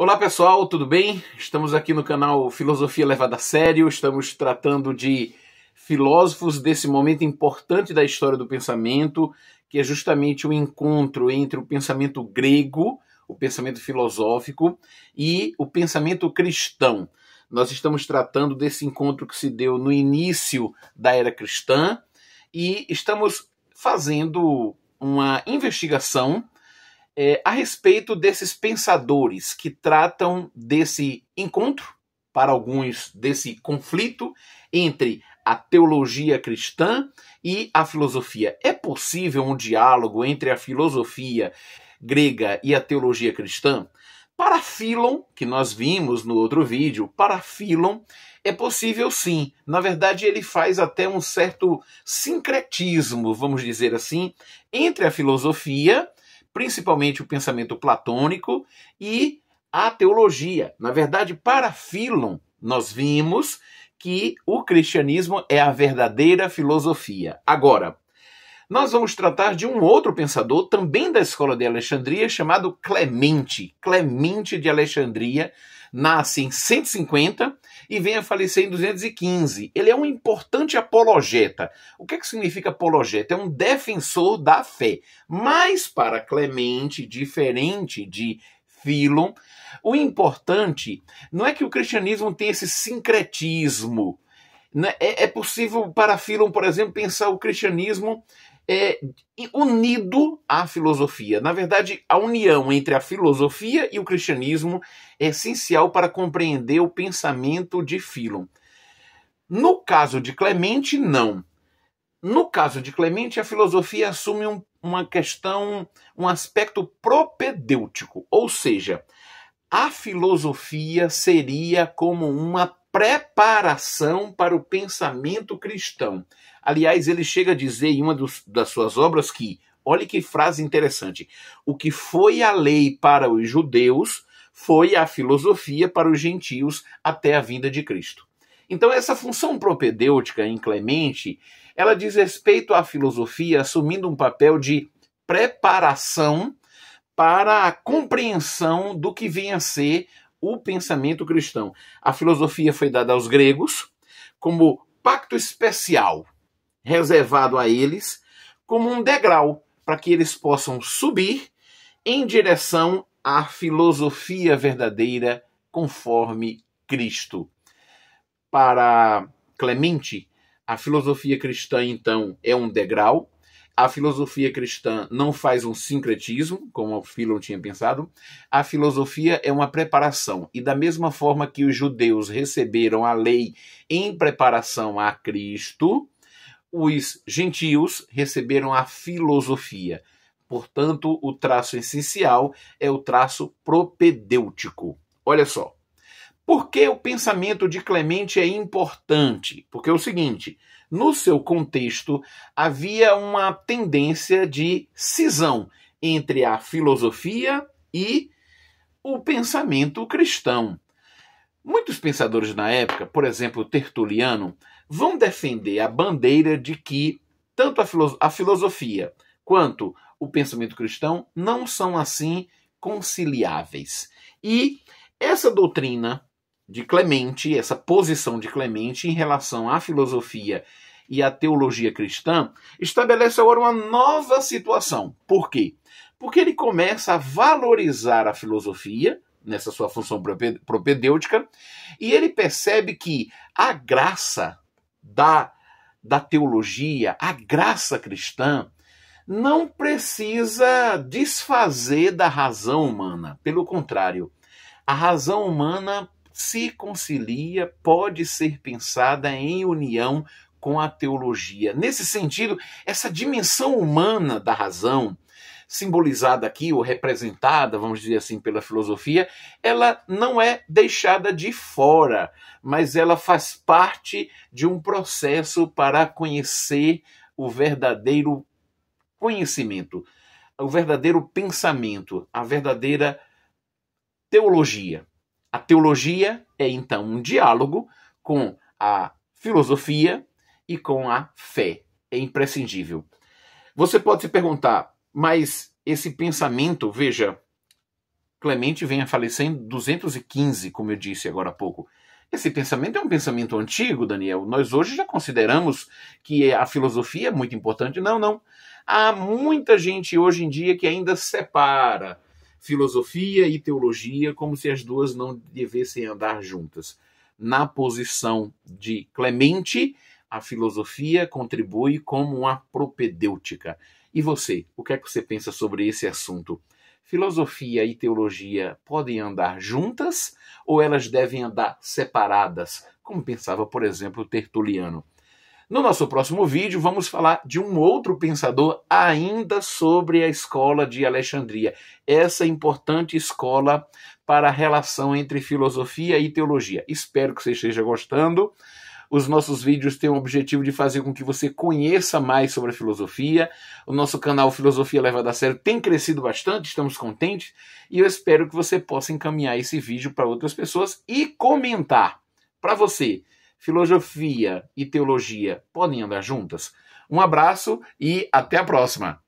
Olá pessoal, tudo bem? Estamos aqui no canal Filosofia Levada a Sério, estamos tratando de filósofos desse momento importante da história do pensamento, que é justamente o encontro entre o pensamento grego, o pensamento filosófico, e o pensamento cristão. Nós estamos tratando desse encontro que se deu no início da era cristã e estamos fazendo uma investigação é, a respeito desses pensadores que tratam desse encontro, para alguns, desse conflito entre a teologia cristã e a filosofia. É possível um diálogo entre a filosofia grega e a teologia cristã? Para Philon, que nós vimos no outro vídeo, para Philon é possível sim. Na verdade, ele faz até um certo sincretismo, vamos dizer assim, entre a filosofia principalmente o pensamento platônico e a teologia. Na verdade, para Filon nós vimos que o cristianismo é a verdadeira filosofia. Agora, nós vamos tratar de um outro pensador, também da escola de Alexandria, chamado Clemente, Clemente de Alexandria, nasce em 150 e vem a falecer em 215. Ele é um importante apologeta. O que, é que significa apologeta? É um defensor da fé. Mas para Clemente, diferente de Philon, o importante não é que o cristianismo tenha esse sincretismo. Né? É, é possível para Philon, por exemplo, pensar o cristianismo é, unido à filosofia. Na verdade, a união entre a filosofia e o cristianismo é essencial para compreender o pensamento de Filon. No caso de Clemente, não. No caso de Clemente, a filosofia assume um, uma questão, um aspecto propedêutico, ou seja, a filosofia seria como uma preparação para o pensamento cristão. Aliás, ele chega a dizer em uma dos, das suas obras que, olha que frase interessante, o que foi a lei para os judeus foi a filosofia para os gentios até a vinda de Cristo. Então, essa função propedêutica em Clemente, ela diz respeito à filosofia assumindo um papel de preparação para a compreensão do que vem a ser o pensamento cristão. A filosofia foi dada aos gregos como pacto especial, reservado a eles, como um degrau para que eles possam subir em direção à filosofia verdadeira conforme Cristo. Para Clemente, a filosofia cristã, então, é um degrau a filosofia cristã não faz um sincretismo, como o Philon tinha pensado. A filosofia é uma preparação. E da mesma forma que os judeus receberam a lei em preparação a Cristo, os gentios receberam a filosofia. Portanto, o traço essencial é o traço propedêutico. Olha só. Por que o pensamento de Clemente é importante? Porque é o seguinte: no seu contexto, havia uma tendência de cisão entre a filosofia e o pensamento cristão. Muitos pensadores na época, por exemplo, Tertuliano, vão defender a bandeira de que tanto a, filosofia quanto o pensamento cristão não são assim conciliáveis. E essa doutrina de Clemente, essa posição de Clemente em relação à filosofia e à teologia cristã, estabelece agora uma nova situação. Por quê? Porque ele começa a valorizar a filosofia nessa sua função propedêutica e ele percebe que a graça da, da teologia, a graça cristã, não precisa desfazer da razão humana. Pelo contrário, a razão humana se concilia, pode ser pensada em união com a teologia. Nesse sentido, essa dimensão humana da razão, simbolizada aqui ou representada, vamos dizer assim, pela filosofia, ela não é deixada de fora, mas ela faz parte de um processo para conhecer o verdadeiro conhecimento, o verdadeiro pensamento, a verdadeira teologia. A teologia é então um diálogo com a filosofia e com a fé. É imprescindível. Você pode se perguntar, mas esse pensamento, veja, Clemente vem a falecer em 215, como eu disse agora há pouco. Esse pensamento é um pensamento antigo, Daniel. Nós hoje já consideramos que a filosofia é muito importante. Não, não. Há muita gente hoje em dia que ainda separa filosofia e teologia como se as duas não devessem andar juntas. Na posição de Clemente, a filosofia contribui como uma propedêutica. E você, o que é que você pensa sobre esse assunto? Filosofia e teologia podem andar juntas ou elas devem andar separadas, como pensava, por exemplo, Tertuliano? No nosso próximo vídeo, vamos falar de um outro pensador ainda sobre a escola de Alexandria, essa importante escola para a relação entre filosofia e teologia. Espero que você esteja gostando. Os nossos vídeos têm o objetivo de fazer com que você conheça mais sobre a filosofia. O nosso canal Filosofia Levada a Sério tem crescido bastante, estamos contentes. E eu espero que você possa encaminhar esse vídeo para outras pessoas e comentar. Para você, filosofia e teologia podem andar juntas? Um abraço e até a próxima!